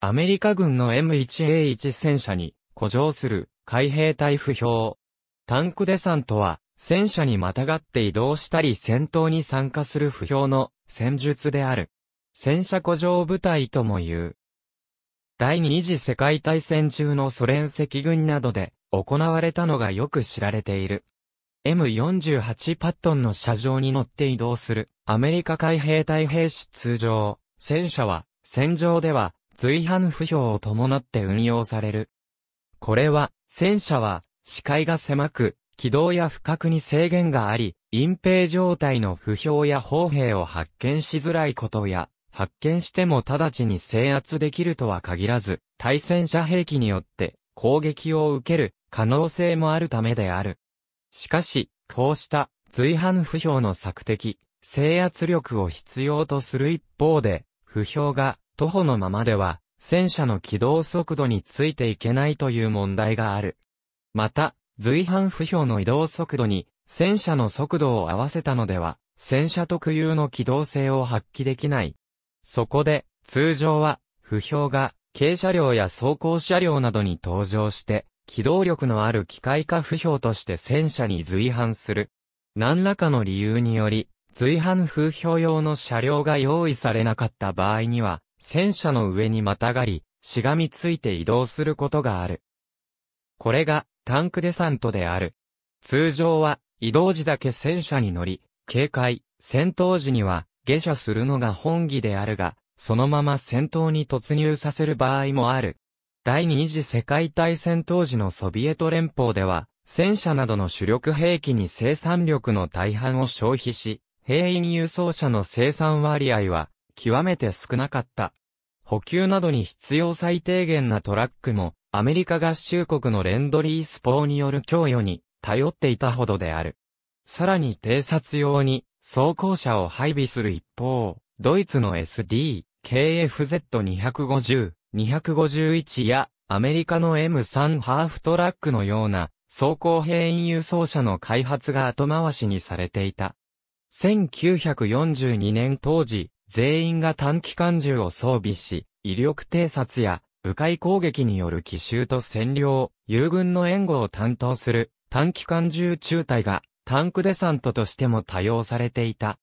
アメリカ軍の M1A1 戦車に、古城する、海兵隊不評。タンクデサントは、戦車にまたがって移動したり戦闘に参加する不評の戦術である。戦車古城部隊とも言う。第二次世界大戦中のソ連赤軍などで行われたのがよく知られている。M48 パットンの車上に乗って移動するアメリカ海兵隊兵士通常、戦車は戦場では随伴不評を伴って運用される。これは、戦車は、視界が狭く、軌道や不覚に制限があり、隠蔽状態の不評や砲兵を発見しづらいことや、発見しても直ちに制圧できるとは限らず、対戦車兵器によって攻撃を受ける可能性もあるためである。しかし、こうした随伴不評の索敵、制圧力を必要とする一方で、不評が徒歩のままでは、戦車の起動速度についていけないという問題がある。また、随伴不評の移動速度に、戦車の速度を合わせたのでは、戦車特有の機動性を発揮できない。そこで、通常は、不評が、軽車両や走行車両などに登場して、機動力のある機械化不評として戦車に随伴する。何らかの理由により、随伴風評用の車両が用意されなかった場合には、戦車の上にまたがり、しがみついて移動することがある。これがタンクデサントである。通常は移動時だけ戦車に乗り、警戒、戦闘時には下車するのが本義であるが、そのまま戦闘に突入させる場合もある。第二次世界大戦当時のソビエト連邦では、戦車などの主力兵器に生産力の大半を消費し、兵員輸送車の生産割合は極めて少なかった。補給などに必要最低限なトラックも、アメリカ合衆国のレンドリースポーによる供与に頼っていたほどである。さらに偵察用に装甲車を配備する一方、ドイツの SD、KFZ250、251やアメリカの M3 ハーフトラックのような装甲兵員輸送車の開発が後回しにされていた。1942年当時、全員が短期間銃を装備し、威力偵察や、迂回攻撃による奇襲と占領、友軍の援護を担当する短期間銃中隊がタンクデサントとしても多用されていた。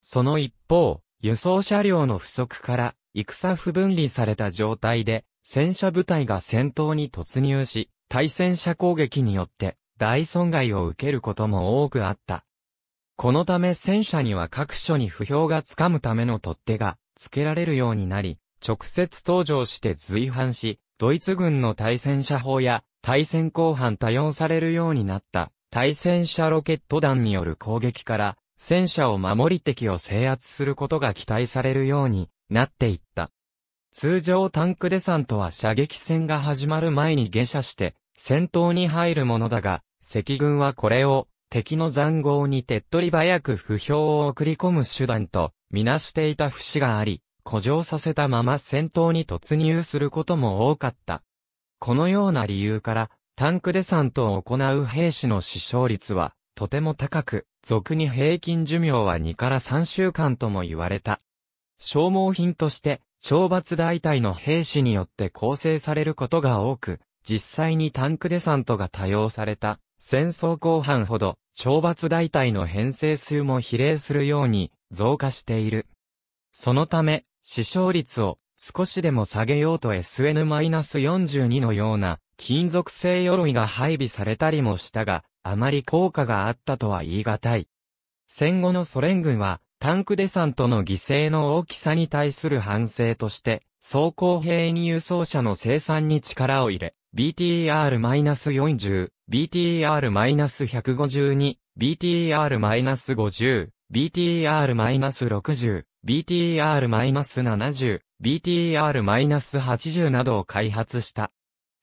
その一方、輸送車両の不足から戦不分離された状態で戦車部隊が戦闘に突入し、対戦車攻撃によって大損害を受けることも多くあった。このため戦車には各所に不評がつかむための取っ手が付けられるようになり、直接登場して随伴し、ドイツ軍の対戦車砲や対戦後半多用されるようになった対戦車ロケット弾による攻撃から戦車を守り敵を制圧することが期待されるようになっていった。通常タンクデサントは射撃戦が始まる前に下車して戦闘に入るものだが、赤軍はこれを敵の残壕に手っ取り早く不評を送り込む手段と、みなしていた節があり、古城させたまま戦闘に突入することも多かった。このような理由から、タンクデサントを行う兵士の死傷率は、とても高く、俗に平均寿命は2から3週間とも言われた。消耗品として、懲罰大隊の兵士によって構成されることが多く、実際にタンクデサントが多用された戦争後半ほど、懲罰大隊の編成数も比例するように増加している。そのため、死傷率を少しでも下げようと SN-42 のような金属製鎧が配備されたりもしたが、あまり効果があったとは言い難い。戦後のソ連軍は、タンクデサントの犠牲の大きさに対する反省として、装甲兵に輸送車の生産に力を入れ、BTR-40 BTR-152、BTR-50、BTR-60、BTR-70、BTR-80 などを開発した。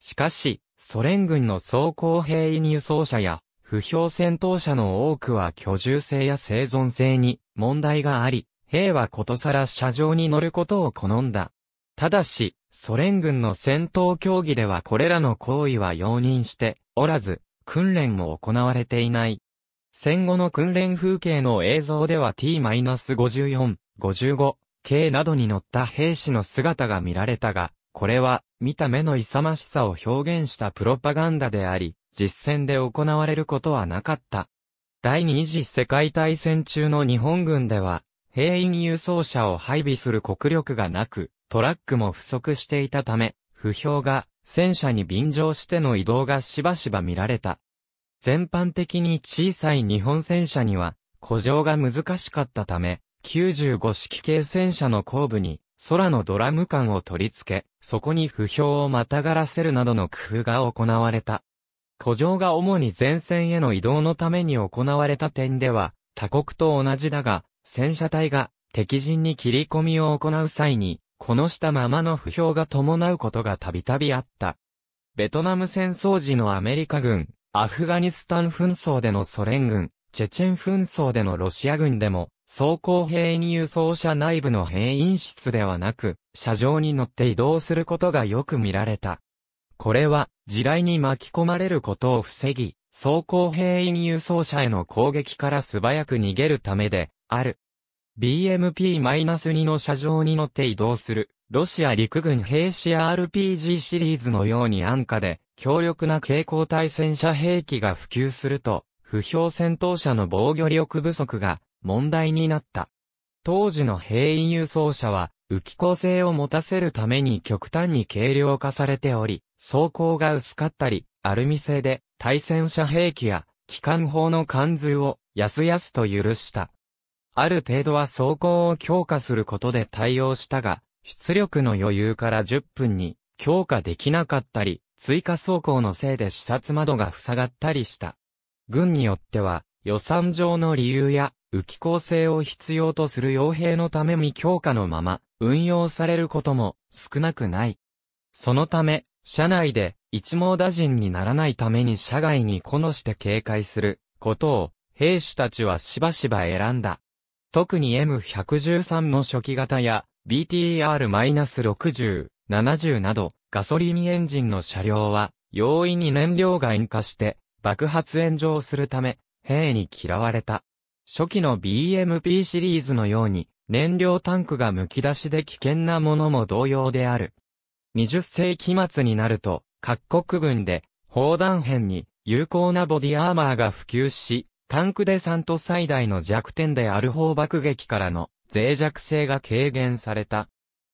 しかし、ソ連軍の装甲兵員輸送車や、不評戦闘車の多くは居住性や生存性に問題があり、兵はことさら車上に乗ることを好んだ。ただし、ソ連軍の戦闘競技ではこれらの行為は容認して、おらず、訓練も行われていない。戦後の訓練風景の映像では T-54、55、K などに乗った兵士の姿が見られたが、これは、見た目の勇ましさを表現したプロパガンダであり、実戦で行われることはなかった。第二次世界大戦中の日本軍では、兵員輸送車を配備する国力がなく、トラックも不足していたため、不評が戦車に便乗しての移動がしばしば見られた。全般的に小さい日本戦車には、古城が難しかったため、95式系戦車の後部に、空のドラム缶を取り付け、そこに不評をまたがらせるなどの工夫が行われた。古城が主に前線への移動のために行われた点では、他国と同じだが、戦車隊が敵陣に切り込みを行う際に、この下ままの不評が伴うことがたびたびあった。ベトナム戦争時のアメリカ軍、アフガニスタン紛争でのソ連軍、チェチェン紛争でのロシア軍でも、装甲兵に輸送車内部の兵員室ではなく、車上に乗って移動することがよく見られた。これは、地雷に巻き込まれることを防ぎ、装甲兵員輸送車への攻撃から素早く逃げるためで、ある。BMP-2 の車上に乗って移動する、ロシア陸軍兵士 RPG シリーズのように安価で、強力な蛍光対戦車兵器が普及すると、不評戦闘車の防御力不足が問題になった。当時の兵員輸送車は、浮き構成を持たせるために極端に軽量化されており、装甲が薄かったり、アルミ製で対戦車兵器や機関砲の貫通を安々と許した。ある程度は走行を強化することで対応したが、出力の余裕から10分に強化できなかったり、追加走行のせいで視察窓が塞がったりした。軍によっては、予算上の理由や、浮き構成を必要とする傭兵のため未強化のまま、運用されることも少なくない。そのため、社内で一網打尽にならないために社外にこのして警戒することを兵士たちはしばしば選んだ。特に M113 の初期型や BTR-60、70などガソリンエンジンの車両は容易に燃料が引火して爆発炎上するため兵に嫌われた。初期の BMP シリーズのように燃料タンクが剥き出しで危険なものも同様である。20世紀末になると各国軍で砲弾編に有効なボディアーマーが普及し、タンクデサント最大の弱点である砲爆撃からの脆弱性が軽減された。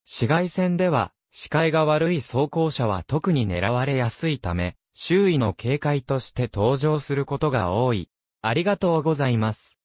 紫外線では、視界が悪い装甲車は特に狙われやすいため、周囲の警戒として登場することが多い。ありがとうございます。